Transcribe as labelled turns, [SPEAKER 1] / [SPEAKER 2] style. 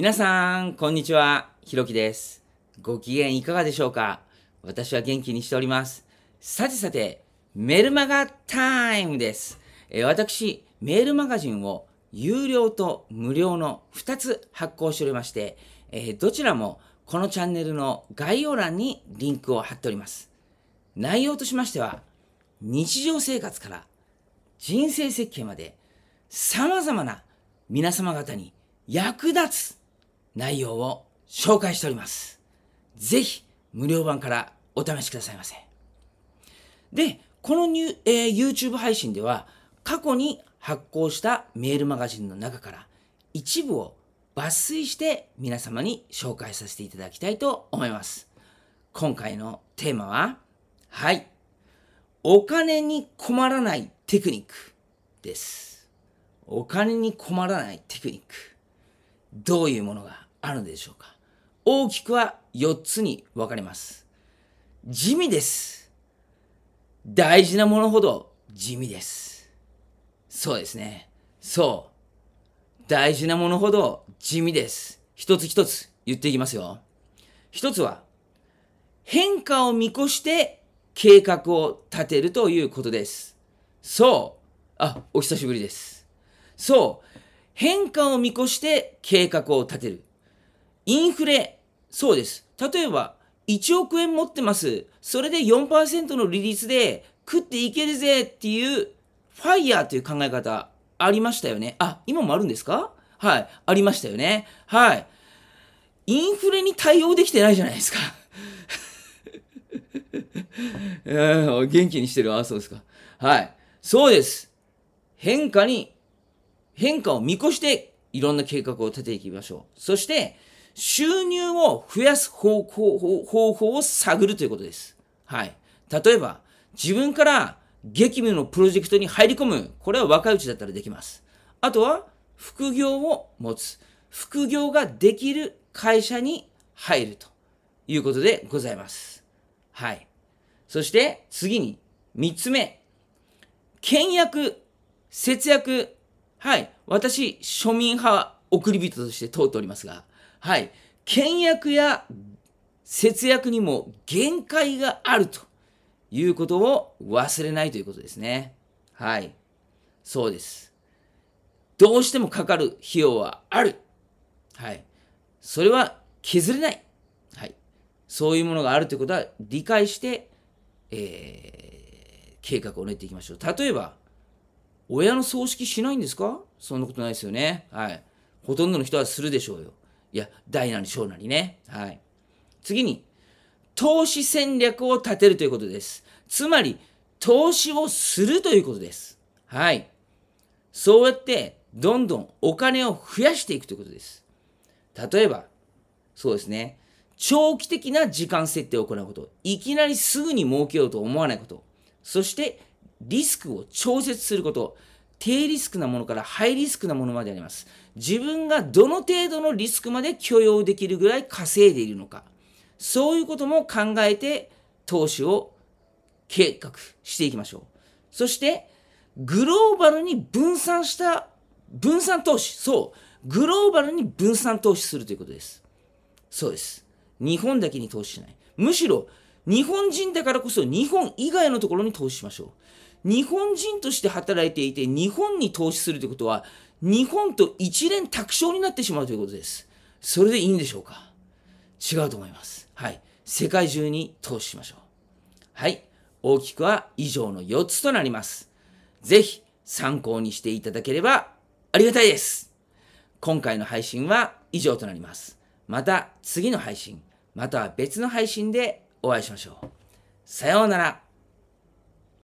[SPEAKER 1] 皆さん、こんにちは。ひろきです。ご機嫌いかがでしょうか私は元気にしております。さてさて、メルマガタイムです。え私、メールマガジンを有料と無料の2つ発行しておりまして、えどちらもこのチャンネルの概要欄にリンクを貼っております。内容としましては、日常生活から人生設計まで様々な皆様方に役立つ内容を紹介しております。ぜひ、無料版からお試しくださいませ。で、このニュ、えー、YouTube 配信では、過去に発行したメールマガジンの中から一部を抜粋して皆様に紹介させていただきたいと思います。今回のテーマは、はい。お金に困らないテクニックです。お金に困らないテクニック。どういうものがあるのでしょうか大きくは4つに分かれます。地味です。大事なものほど地味です。そうですね。そう。大事なものほど地味です。一つ一つ言っていきますよ。一つは、変化を見越して計画を立てるということです。そう。あ、お久しぶりです。そう。変化を見越して計画を立てる。インフレ、そうです。例えば、1億円持ってます。それで4%の利率で食っていけるぜっていう、ファイヤーという考え方、ありましたよね。あ、今もあるんですかはい。ありましたよね。はい。インフレに対応できてないじゃないですか。元気にしてるあ、そうですか。はい。そうです。変化に変化を見越していろんな計画を立てていきましょう。そして、収入を増やす方法方法を探るということです。はい。例えば、自分から激務のプロジェクトに入り込む。これは若いうちだったらできます。あとは、副業を持つ。副業ができる会社に入るということでございます。はい。そして、次に、三つ目。倹約、節約、はい。私、庶民派送り人として通っておりますが、はい。倹約や節約にも限界があるということを忘れないということですね。はい。そうです。どうしてもかかる費用はある。はい。それは削れない。はい。そういうものがあるということは理解して、えー、計画を練っていきましょう。例えば、親の葬式しないんですかそんなことないですよね。はい。ほとんどの人はするでしょうよ。いや、大なり小なりね。はい。次に、投資戦略を立てるということです。つまり、投資をするということです。はい。そうやって、どんどんお金を増やしていくということです。例えば、そうですね。長期的な時間設定を行うこと。いきなりすぐに儲けようと思わないこと。そして、リスクを調節すること、低リスクなものからハイリスクなものまであります。自分がどの程度のリスクまで許容できるぐらい稼いでいるのか、そういうことも考えて投資を計画していきましょう。そして、グローバルに分散した、分散投資。そう。グローバルに分散投資するということです。そうです。日本だけに投資しない。むしろ、日本人だからこそ日本以外のところに投資しましょう。日本人として働いていて、日本に投資するということは、日本と一連卓勝になってしまうということです。それでいいんでしょうか違うと思います。はい。世界中に投資しましょう。はい。大きくは以上の4つとなります。ぜひ参考にしていただければありがたいです。今回の配信は以上となります。また次の配信、または別の配信でお会いしましょう。さようなら。